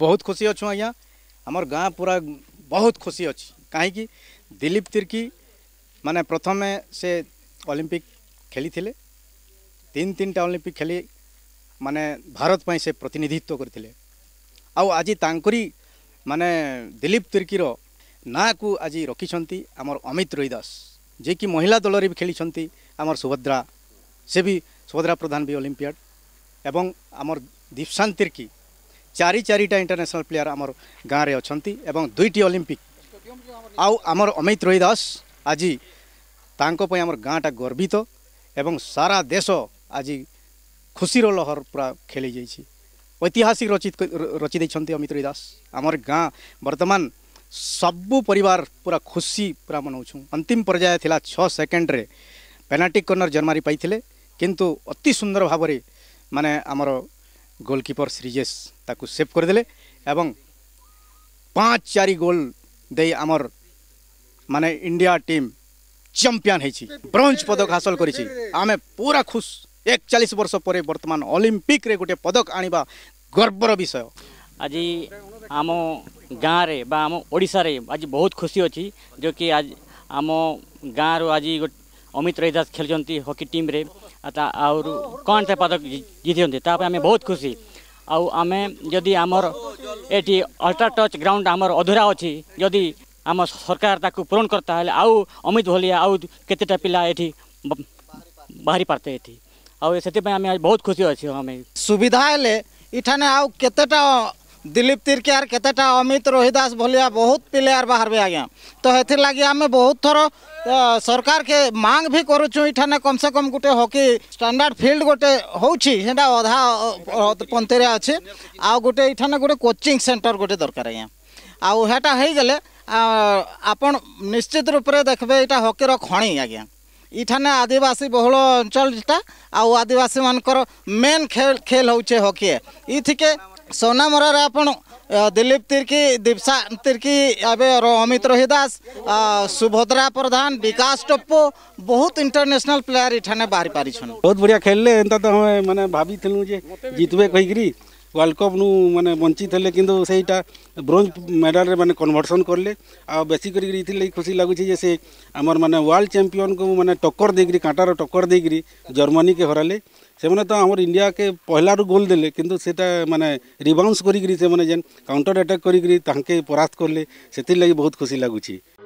ବହୁତ ଖୁସି ଅଛୁ ଆଜ୍ଞା ଆମର ଗାଁ ପୁରା ବହୁତ ଖୁସି ଅଛି କାହିଁକି ଦିଲୀପ ତିର୍କି ମାନେ ପ୍ରଥମେ ସେ ଅଲିମ୍ପିକ୍ ଖେଳିଥିଲେ ତିନି ତିନିଟା ଅଲିମ୍ପିକ୍ ଖେଳି ମାନେ ଭାରତ ପାଇଁ ସେ ପ୍ରତିନିଧିତ୍ୱ କରିଥିଲେ ଆଉ ଆଜି ତାଙ୍କରି ମାନେ ଦିଲୀପ ତିର୍କିର ନାଁକୁ ଆଜି ରଖିଛନ୍ତି ଆମର ଅମିତ ରୋହି ଦାସ ଯିଏକି ମହିଳା ଦଳରେ ବି ଖେଳିଛନ୍ତି ଆମର ସୁଭଦ୍ରା ସେ ବି ସୁଭଦ୍ରା ପ୍ରଧାନ ବି ଅଲିମ୍ପିଆଡ଼ ଏବଂ ଆମର ଦୀପଶାନ୍ତ ତିର୍କି ଚାରି ଚାରିଟା ଇଣ୍ଟରନ୍ୟାସନାଲ୍ ପ୍ଲେୟାର ଆମର ଗାଁରେ ଅଛନ୍ତି ଏବଂ ଦୁଇଟି ଅଲିମ୍ପିକ୍ ଆଉ ଆମର ଅମିତ ରୋହି ଦାସ ଆଜି ତାଙ୍କ ପାଇଁ ଆମର ଗାଁଟା ଗର୍ବିତ ଏବଂ ସାରା ଦେଶ ଆଜି ଖୁସିର ଲହର ପୁରା ଖେଳି ଯାଇଛି ଐତିହାସିକ ରଚିତ ରଚି ଦେଇଛନ୍ତି ଅମିତ ରୋହି ଦାସ ଆମର ଗାଁ ବର୍ତ୍ତମାନ ସବୁ ପରିବାର ପୁରା ଖୁସି ପୁରା ମନାଉଛୁ ଅନ୍ତିମ ପର୍ଯ୍ୟାୟ ଥିଲା ଛଅ ସେକେଣ୍ଡରେ ପେନାଲ୍ଟି କର୍ଣ୍ଣର ଜନ୍ମାରି ପାଇଥିଲେ କିନ୍ତୁ ଅତି ସୁନ୍ଦର ଭାବରେ ମାନେ ଆମର ଗୋଲକିପର ଶ୍ରୀଜେଶ ତାକୁ ସେଭ୍ କରିଦେଲେ ଏବଂ ପାଞ୍ଚ ଚାରି ଗୋଲ୍ ଦେଇ ଆମର ମାନେ ଇଣ୍ଡିଆ ଟିମ୍ ଚାମ୍ପିୟନ୍ ହେଇଛି ବ୍ରୋଞ୍ଜ ପଦକ ହାସଲ କରିଛି ଆମେ ପୁରା ଖୁସ ଏକଚାଳିଶ ବର୍ଷ ପରେ ବର୍ତ୍ତମାନ ଅଲିମ୍ପିକ୍ରେ ଗୋଟିଏ ପଦକ ଆଣିବା ଗର୍ବର ବିଷୟ ଆଜି ଆମ ଗାଁରେ ବା ଆମ ଓଡ଼ିଶାରେ ଆଜି ବହୁତ ଖୁସି ଅଛି ଯେଉଁକି ଆଜି ଆମ ଗାଁରୁ ଆଜି অমিত রৈদাস খেলছেন হকি টিম্রে আর কণ সে পদক জিতিছেন তাপরে আমি বহুত খুশি আউ আমি যদি আমার এটি অল্ট্রা টচ গ্রাউন্ড আমার অধুরা অছি যদি আমার সরকার তাকে পূরণ করতে হলে আউ অমিত ভলিয়া আউ কেতেটা পিলা এটি বাহারি পারতে এটি আউ সেপাই আমি বহুত খুশি অছি আমি সুবিধা হলে এখানে আউ কেতেটা দিলীপ তির্কিয়ার কেতেটা অমিত রোহিদাস ভলিয়া বহুত প্লেয়ার বাহারবে আজ্ঞা তো এথির লাগি আমি বহুত থর সরকারকে মাং ভি করুছু এখানে কমসে কম গোটে হকি স্ট্যান্ডার্ড ফিল্ড গোটে হচ্ছে সেটা অধা পন্থীরে আছে আউ গোটে এখানে গোটে কোচিং সেন্টার গোটে দরকার আজ্ঞা আউ সেটা হয়ে গেলে আপন নিশ্চিত রূপে দেখবে এটা হকির খনি আজ্ঞা এখানে আদিবাসী বহুল অঞ্চলটা আদিবাসী মানকর মেন খেল খেল হচ্ছে হকি ইথিকে सोनामर आप दिलीप तिर्की दीपसा तिर्की एवं अमित रोहिदास सुभद्रा प्रधान विकास टप्पो बहुत इंटरनेशनल प्लेयर इठाने बाहरी पारी बहुत बढ़िया खेलले ले तो हमें मैंने भाभी जे जितबे कहीकि वर्ल्ड कप नु मैंने वंची थे कि ब्रोज ब्रोंज मैंने कनभर्सन करले आ बेसिक खुशी लगुचे से आमर मैंने वर्ल्ड चैंपियन को मैंने टक्कर देकर कांटार टक्कर देकर जर्मनी के हराले से तो आम इंडिया के पहला रु गोल देले कि मैंने रिबाउंस करी से जेन परास्त करले बहुत खुशी लगुच्छी